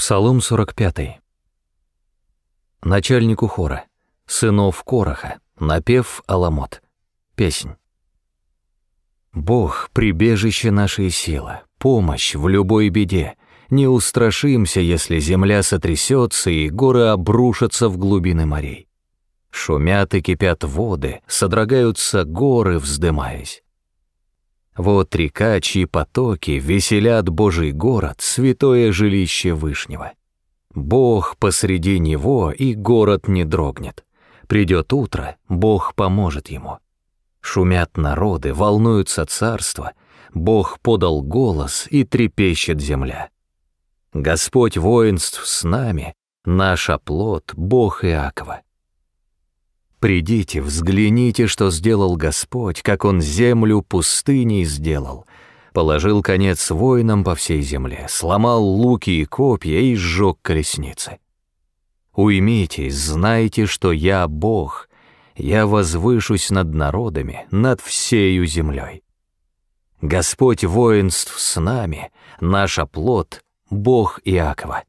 Псалом 45. Начальнику хора, сынов Короха, напев Аламот. Песнь. Бог — прибежище нашей силы, помощь в любой беде. Не устрашимся, если земля сотрясется и горы обрушатся в глубины морей. Шумят и кипят воды, содрогаются горы, вздымаясь. Вот река, чьи потоки веселят Божий город, святое жилище Вышнего. Бог посреди него, и город не дрогнет. Придет утро, Бог поможет ему. Шумят народы, волнуются царства, Бог подал голос, и трепещет земля. Господь воинств с нами, наш оплот, Бог Иакова. Придите, взгляните, что сделал Господь, как Он землю пустыней сделал. Положил конец воинам по всей земле, сломал луки и копья и сжег колесницы. Уймитесь, знайте, что я Бог, я возвышусь над народами, над всею землей. Господь воинств с нами, наш оплот — Бог Иакова.